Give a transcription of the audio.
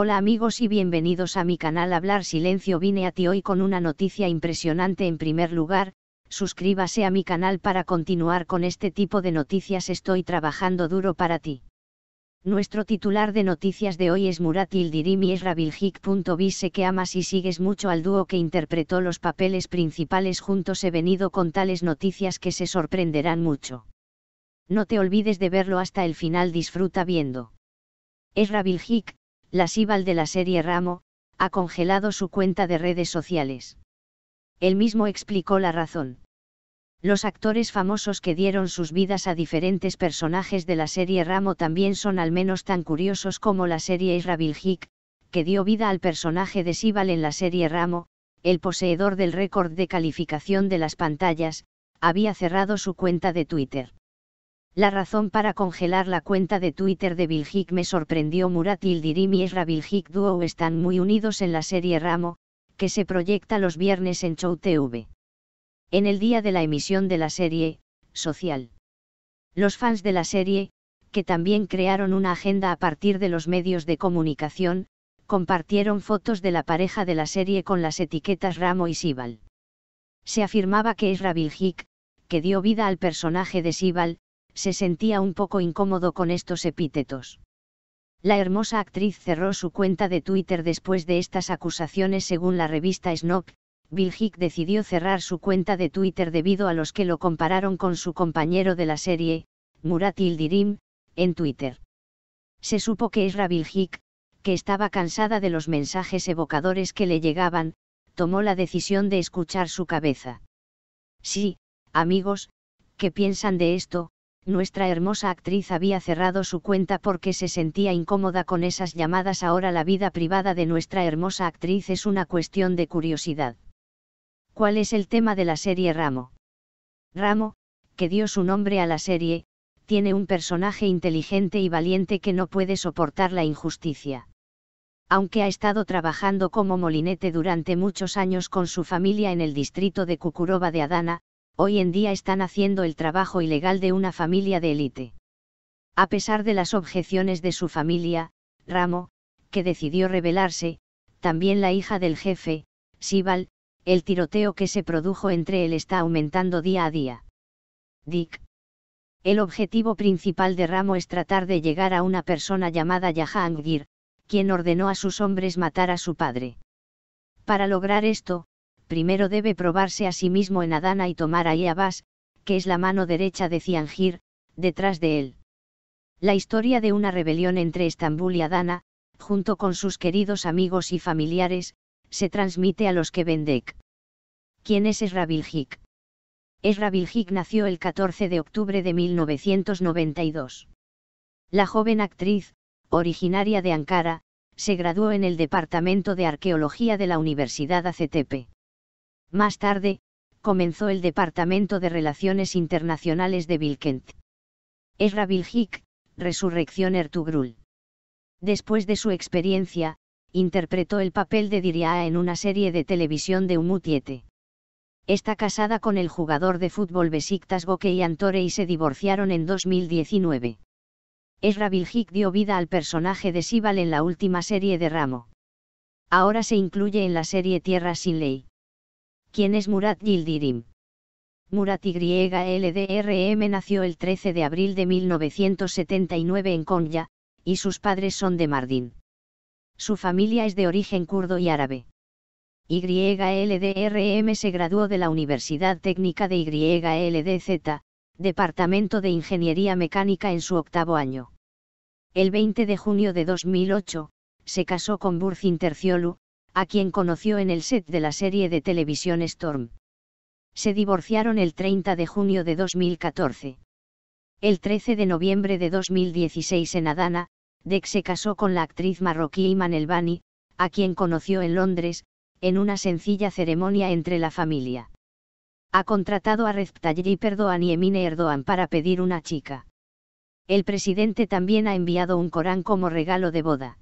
Hola amigos y bienvenidos a mi canal Hablar Silencio vine a ti hoy con una noticia impresionante en primer lugar, suscríbase a mi canal para continuar con este tipo de noticias estoy trabajando duro para ti. Nuestro titular de noticias de hoy es Murat Yildirim y Esra Sé que amas y sigues mucho al dúo que interpretó los papeles principales juntos he venido con tales noticias que se sorprenderán mucho. No te olvides de verlo hasta el final disfruta viendo. Es la Sibal de la serie Ramo, ha congelado su cuenta de redes sociales. Él mismo explicó la razón. Los actores famosos que dieron sus vidas a diferentes personajes de la serie Ramo también son al menos tan curiosos como la serie Israel Hick, que dio vida al personaje de Sibal en la serie Ramo, el poseedor del récord de calificación de las pantallas, había cerrado su cuenta de Twitter. La razón para congelar la cuenta de Twitter de Biljik me sorprendió. Murat Ildirim y Esra Duo están muy unidos en la serie Ramo, que se proyecta los viernes en Show TV. En el día de la emisión de la serie, Social. Los fans de la serie, que también crearon una agenda a partir de los medios de comunicación, compartieron fotos de la pareja de la serie con las etiquetas Ramo y Sibal. Se afirmaba que Esra que dio vida al personaje de Sibal, se sentía un poco incómodo con estos epítetos. La hermosa actriz cerró su cuenta de Twitter después de estas acusaciones según la revista Bill Hick decidió cerrar su cuenta de Twitter debido a los que lo compararon con su compañero de la serie, Murat Ildirim, en Twitter. Se supo que Esra Viljic, que estaba cansada de los mensajes evocadores que le llegaban, tomó la decisión de escuchar su cabeza. Sí, amigos, ¿qué piensan de esto? nuestra hermosa actriz había cerrado su cuenta porque se sentía incómoda con esas llamadas. Ahora la vida privada de nuestra hermosa actriz es una cuestión de curiosidad. ¿Cuál es el tema de la serie Ramo? Ramo, que dio su nombre a la serie, tiene un personaje inteligente y valiente que no puede soportar la injusticia. Aunque ha estado trabajando como molinete durante muchos años con su familia en el distrito de Cucuroba de Adana, hoy en día están haciendo el trabajo ilegal de una familia de élite. A pesar de las objeciones de su familia, Ramo, que decidió rebelarse, también la hija del jefe, Sibal, el tiroteo que se produjo entre él está aumentando día a día. Dick. El objetivo principal de Ramo es tratar de llegar a una persona llamada Jahangir, quien ordenó a sus hombres matar a su padre. Para lograr esto, primero debe probarse a sí mismo en Adana y tomar a Iabas, que es la mano derecha de Ciangir, detrás de él. La historia de una rebelión entre Estambul y Adana, junto con sus queridos amigos y familiares, se transmite a los que Bendek. ¿Quién es Esra es Esra nació el 14 de octubre de 1992. La joven actriz, originaria de Ankara, se graduó en el Departamento de Arqueología de la Universidad ACTP. Más tarde, comenzó el Departamento de Relaciones Internacionales de Vilkent. Esra Viljic, Resurrección Ertugrul. Después de su experiencia, interpretó el papel de Diria en una serie de televisión de Umutiete. Está casada con el jugador de fútbol Besiktas Gokey y Antore y se divorciaron en 2019. Esra Viljic dio vida al personaje de Sibal en la última serie de Ramo. Ahora se incluye en la serie Tierra sin Ley. ¿Quién es Murat Yildirim? Murat YLDRM nació el 13 de abril de 1979 en Konya, y sus padres son de Mardin. Su familia es de origen kurdo y árabe. YLDRM se graduó de la Universidad Técnica de YLDZ, Departamento de Ingeniería Mecánica en su octavo año. El 20 de junio de 2008, se casó con Burcin Terciolu, a quien conoció en el set de la serie de televisión Storm. Se divorciaron el 30 de junio de 2014. El 13 de noviembre de 2016 en Adana, Deck se casó con la actriz marroquí Iman Elbani, a quien conoció en Londres, en una sencilla ceremonia entre la familia. Ha contratado a Recep Tayyip y Emine Erdogan para pedir una chica. El presidente también ha enviado un Corán como regalo de boda.